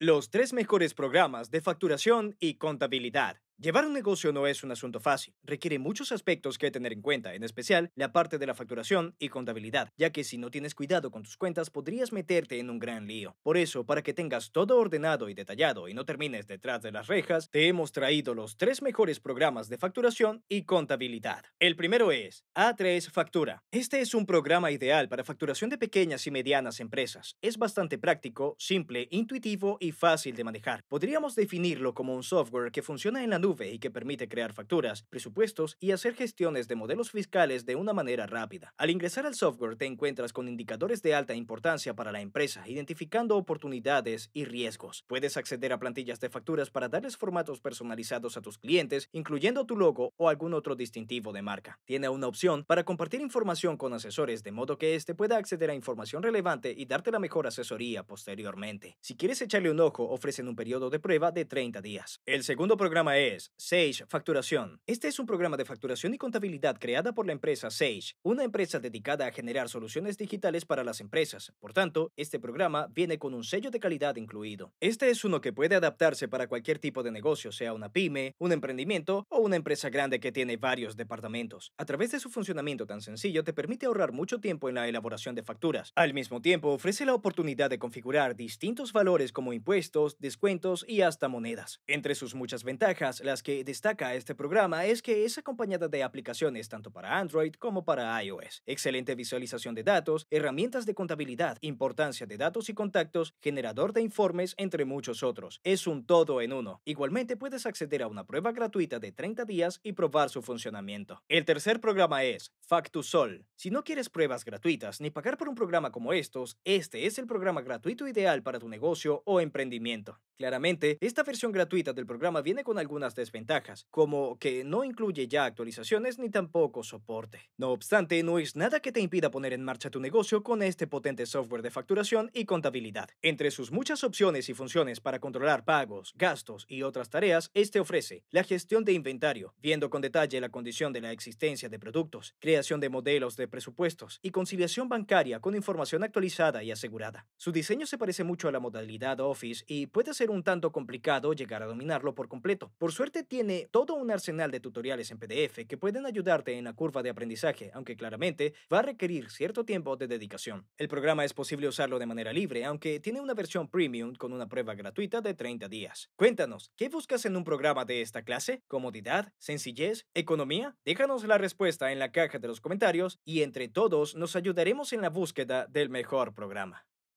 los tres mejores programas de facturación y contabilidad. Llevar un negocio no es un asunto fácil, requiere muchos aspectos que tener en cuenta, en especial la parte de la facturación y contabilidad, ya que si no tienes cuidado con tus cuentas podrías meterte en un gran lío. Por eso, para que tengas todo ordenado y detallado y no termines detrás de las rejas, te hemos traído los tres mejores programas de facturación y contabilidad. El primero es A3 Factura. Este es un programa ideal para facturación de pequeñas y medianas empresas. Es bastante práctico, simple, intuitivo y fácil de manejar. Podríamos definirlo como un software que funciona en la nube y que permite crear facturas, presupuestos y hacer gestiones de modelos fiscales de una manera rápida. Al ingresar al software te encuentras con indicadores de alta importancia para la empresa, identificando oportunidades y riesgos. Puedes acceder a plantillas de facturas para darles formatos personalizados a tus clientes, incluyendo tu logo o algún otro distintivo de marca. Tiene una opción para compartir información con asesores de modo que éste pueda acceder a información relevante y darte la mejor asesoría posteriormente. Si quieres echarle un ojo, ofrecen un periodo de prueba de 30 días. El segundo programa es Sage Facturación. Este es un programa de facturación y contabilidad creada por la empresa Sage, una empresa dedicada a generar soluciones digitales para las empresas. Por tanto, este programa viene con un sello de calidad incluido. Este es uno que puede adaptarse para cualquier tipo de negocio, sea una pyme, un emprendimiento o una empresa grande que tiene varios departamentos. A través de su funcionamiento tan sencillo te permite ahorrar mucho tiempo en la elaboración de facturas. Al mismo tiempo, ofrece la oportunidad de configurar distintos valores como impuestos, descuentos y hasta monedas. Entre sus muchas ventajas, las que destaca este programa es que es acompañada de aplicaciones tanto para Android como para iOS, excelente visualización de datos, herramientas de contabilidad, importancia de datos y contactos, generador de informes, entre muchos otros. Es un todo en uno. Igualmente puedes acceder a una prueba gratuita de 30 días y probar su funcionamiento. El tercer programa es Factusol. Si no quieres pruebas gratuitas ni pagar por un programa como estos, este es el programa gratuito ideal para tu negocio o emprendimiento. Claramente, esta versión gratuita del programa viene con algunas desventajas, como que no incluye ya actualizaciones ni tampoco soporte. No obstante, no es nada que te impida poner en marcha tu negocio con este potente software de facturación y contabilidad. Entre sus muchas opciones y funciones para controlar pagos, gastos y otras tareas, este ofrece la gestión de inventario, viendo con detalle la condición de la existencia de productos, creación de modelos de presupuestos y conciliación bancaria con información actualizada y asegurada. Su diseño se parece mucho a la modalidad Office y puede ser un tanto complicado llegar a dominarlo por completo, por suerte tiene todo un arsenal de tutoriales en PDF que pueden ayudarte en la curva de aprendizaje, aunque claramente va a requerir cierto tiempo de dedicación. El programa es posible usarlo de manera libre, aunque tiene una versión premium con una prueba gratuita de 30 días. Cuéntanos, ¿qué buscas en un programa de esta clase? ¿Comodidad? ¿Sencillez? ¿Economía? Déjanos la respuesta en la caja de los comentarios y entre todos nos ayudaremos en la búsqueda del mejor programa.